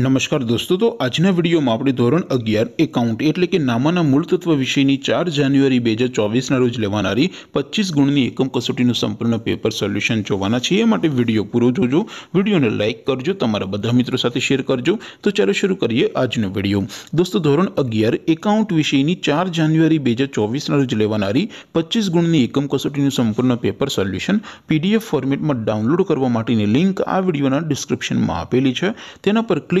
નમસ્કાર દોસ્તો તો આજનો વિડિયોમાં આપડે ધોરણ 11 એકાઉન્ટ એટલે કે નામાના મૂળ તત્વો વિષયની 4 જાન્યુઆરી 2024 ના રોજ લેવાણારી 25 ગુણની એકમ કસોટીનું સંપૂર્ણ પેપર સોલ્યુશન જોવાના છીએ માટે વિડિયો પૂરો જોજો વિડિયોને લાઈક કરજો તમારા બધા મિત્રો સાથે શેર કરજો તો ચાલું શરૂ કરીએ આજનો વિડિયો દોસ્તો ધોરણ 11 એકાઉન્ટ વિષયની 4 જાન્યુઆરી 2024 ના રોજ લેવાણારી 25 ગુણની એકમ કસોટીનું સંપૂર્ણ પેપર સોલ્યુશન PDF ફોર્મેટમાં ડાઉનલોડ કરવા માટેની લિંક આ વિડિયોના ડિસ્ક્રિપ્શનમાં આપેલી છે તેના પર ક્લિક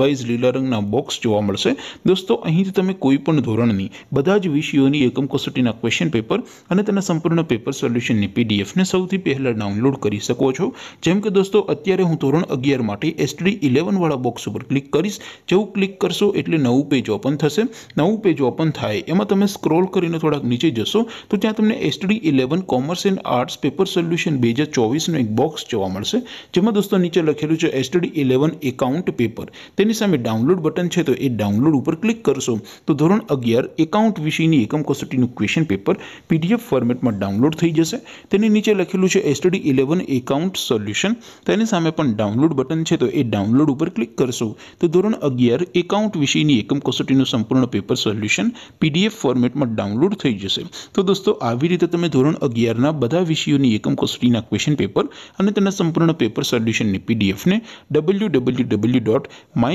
વાઇઝ લીલા રંગના બોક્સ જોવામાં મળશે દોસ્તો અહીંથી તમને કોઈપણ ધોરણની બધા જ વિષયોની એકમ કોસટીના ક્વેશ્ચન પેપર અને તમને સંપૂર્ણ પેપર સોલ્યુશનની પીડીએફ ને સૌથી પહેલા ડાઉનલોડ કરી શકો છો જેમ કે દોસ્તો અત્યારે હું ધોરણ 11 માટે STD 11 વાળો બોક્સ ઉપર ક્લિક કરશો જેવું ક્લિક કરશો એટલે નવું પેજ ઓપન થશે નવું પેજ ઓપન થાય એમાં તમે સ્ક્રોલ કરીને થોડક નીચે જશો તો ત્યાં તમને STD 11 commerce and arts paper solution 2024 નો એક બોક્સ જોવા મળશે જેમાં દોસ્તો નીચે લખેલું છે STD 11 એકાઉન્ટ પેપર ની સામે ડાઉનલોડ બટન છે તો એ ડાઉનલોડ ઉપર ક્લિક કરશો તો ધોરણ 11 એકાઉન્ટ વિષયની એકમ કસોટીનું ક્વેશ્ચન પેપર પીડીએફ ફોર્મેટમાં ડાઉનલોડ થઈ જશે તેની નીચે લખેલું છે STD 11 એકાઉન્ટ સોલ્યુશન તો એની સામે પણ ડાઉનલોડ બટન છે તો એ ડાઉનલોડ ઉપર ક્લિક કરશો તો ધોરણ 11 એકાઉન્ટ વિષયની એકમ કસોટીનું સંપૂર્ણ પેપર સોલ્યુશન પીડીએફ ફોર્મેટમાં ડાઉનલોડ થઈ જશે તો દોસ્તો આવી રીતે તમે ધોરણ 11 ના બધા વિષયોની એકમ કસોટીના ક્વેશ્ચન પેપર અને તેના સંપૂર્ણ પેપર સોલ્યુશન ને પીડીએફ ને www.my